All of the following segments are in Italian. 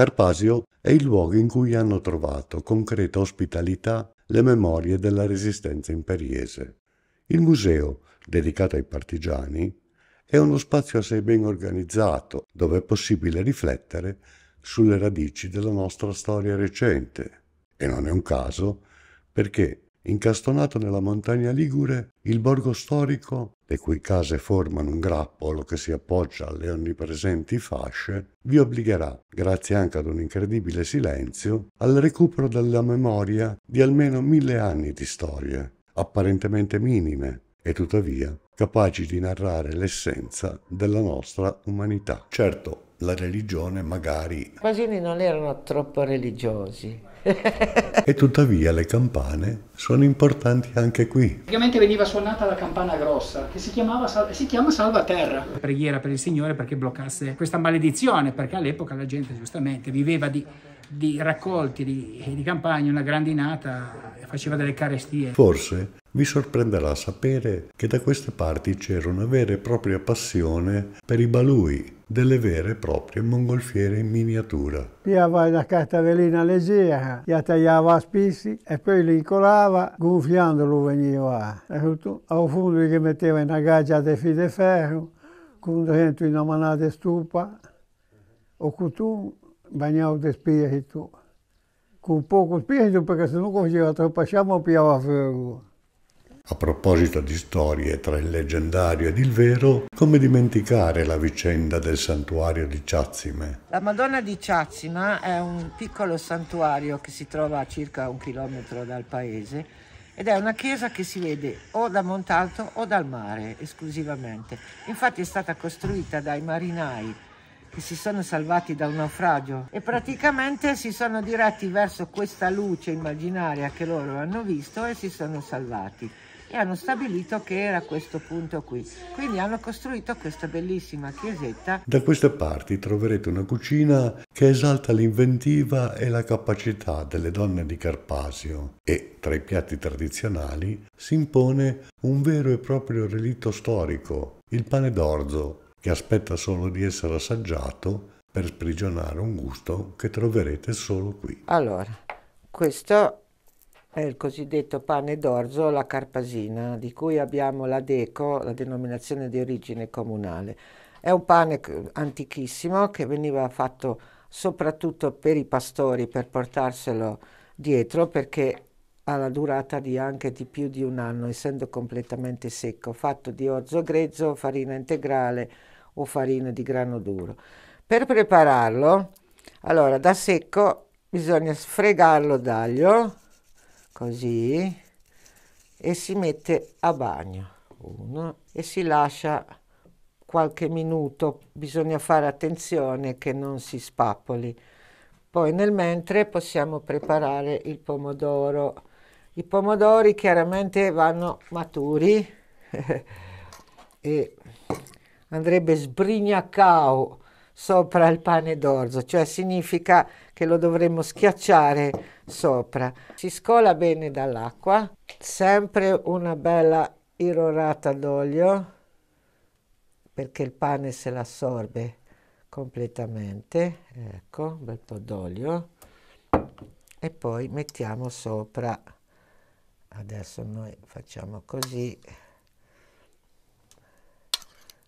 Carpasio è il luogo in cui hanno trovato concreta ospitalità le memorie della resistenza imperiese. Il museo, dedicato ai partigiani, è uno spazio assai ben organizzato dove è possibile riflettere sulle radici della nostra storia recente. E non è un caso perché Incastonato nella montagna Ligure, il borgo storico, le cui case formano un grappolo che si appoggia alle onnipresenti fasce, vi obbligherà, grazie anche ad un incredibile silenzio, al recupero della memoria di almeno mille anni di storie, apparentemente minime e tuttavia capaci di narrare l'essenza della nostra umanità. Certo, la religione magari... I Pasini non erano troppo religiosi. e tuttavia le campane sono importanti anche qui. Praticamente veniva suonata la campana grossa che si, chiamava, si chiama Salvaterra. Preghiera per il Signore perché bloccasse questa maledizione, perché all'epoca la gente giustamente viveva di, di raccolti di, di campagne, una grandinata, faceva delle carestie. Forse vi sorprenderà sapere che da queste parti c'era una vera e propria passione per i balui, delle vere e proprie mongolfiere in miniatura. Piava la cartavellina leggera, la tagliava a spissi e poi li colava, gonfiandolo veniva. E fondo gli metteva una gaggia di fil di ferro, con dentro una manata di stupa, o cotone bagnato di spirito. Con poco spirito perché se no faceva troppa sciama piava fuoco. A proposito di storie tra il leggendario ed il vero, come dimenticare la vicenda del santuario di Ciazzime? La Madonna di Ciazzima è un piccolo santuario che si trova a circa un chilometro dal paese ed è una chiesa che si vede o da Montalto o dal mare esclusivamente. Infatti è stata costruita dai marinai che si sono salvati da un naufragio e praticamente si sono diretti verso questa luce immaginaria che loro hanno visto e si sono salvati e hanno stabilito che era questo punto qui. Quindi hanno costruito questa bellissima chiesetta. Da queste parti troverete una cucina che esalta l'inventiva e la capacità delle donne di Carpasio e tra i piatti tradizionali si impone un vero e proprio relitto storico, il pane d'orzo, che aspetta solo di essere assaggiato per sprigionare un gusto che troverete solo qui. Allora, questo è il cosiddetto pane d'orzo, la carpasina, di cui abbiamo la DECO, la denominazione di origine comunale. È un pane antichissimo che veniva fatto soprattutto per i pastori per portarselo dietro perché ha la durata di anche di più di un anno, essendo completamente secco, fatto di orzo grezzo, farina integrale o farina di grano duro. Per prepararlo, allora da secco bisogna sfregarlo d'aglio, così e si mette a bagno uno e si lascia qualche minuto bisogna fare attenzione che non si spappoli poi nel mentre possiamo preparare il pomodoro i pomodori chiaramente vanno maturi e andrebbe sbrignacao sopra il pane d'orzo cioè significa che lo dovremmo schiacciare sopra. Si scola bene dall'acqua, sempre una bella irrorata d'olio perché il pane se l'assorbe completamente, ecco, un bel po' d'olio e poi mettiamo sopra, adesso noi facciamo così,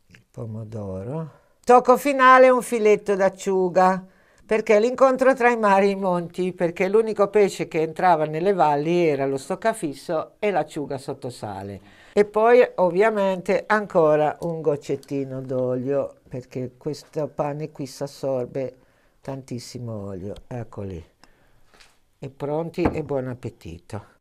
il pomodoro. Tocco finale un filetto d'acciuga perché l'incontro tra i mari e i monti, perché l'unico pesce che entrava nelle valli era lo stoccafisso e l'acciuga sottosale. E poi ovviamente ancora un goccettino d'olio, perché questo pane qui si assorbe tantissimo olio. Eccoli. E pronti e buon appetito.